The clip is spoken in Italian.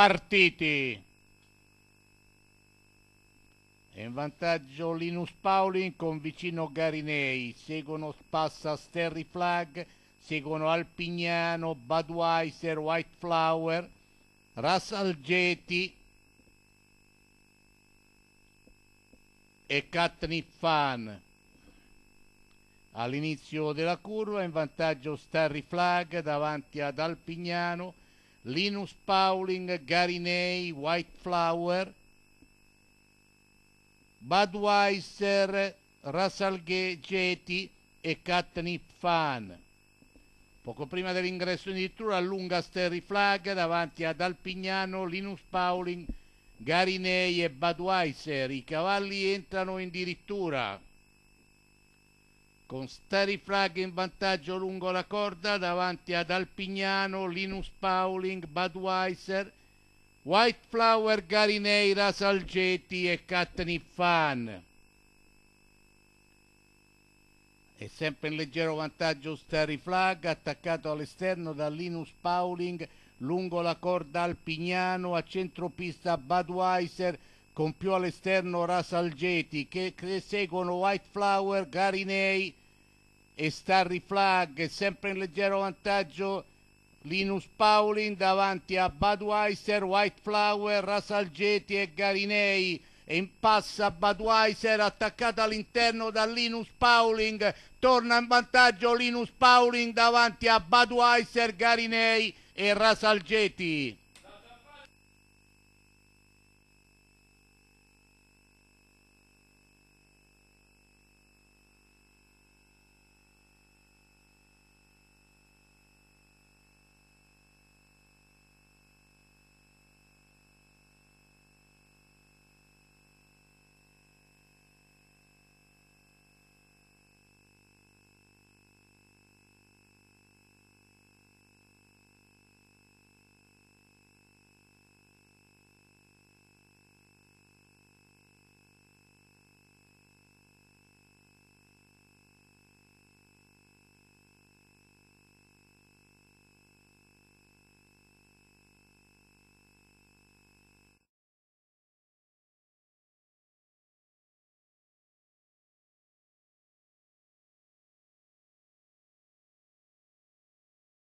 partiti. È in vantaggio Linus Pauling con vicino Garinei, seguono Spassa Sterry Flag, seguono Alpignano, Budweiser, White Flower, Ras Algeti e Katni Fan. All'inizio della curva in vantaggio Sterry Flag davanti ad Alpignano, Linus Pauling, Garinei, White Flower, Budweiser, Russell Geti e Katnip Fan. Poco prima dell'ingresso in addirittura allunga Sterry Flag davanti ad Alpignano, Linus Pauling, Garinei e Budweiser. I cavalli entrano in dirittura con Starifrag in vantaggio lungo la corda davanti ad Alpignano, Linus Pauling, Budweiser, White Flower, Garineira, Salgeti e Fan. E sempre in leggero vantaggio Flag attaccato all'esterno da Linus Pauling, lungo la corda Alpignano, a centropista Budweiser, con più all'esterno Rasalgeti che, che seguono Whiteflower, Garinei, e Starry Flag sempre in leggero vantaggio Linus Pauling davanti a Budweiser, White Flower, Rasalgeti e Garinei e in passa Budweiser attaccata all'interno da Linus Pauling torna in vantaggio Linus Pauling davanti a Budweiser, Garinei e Rasalgeti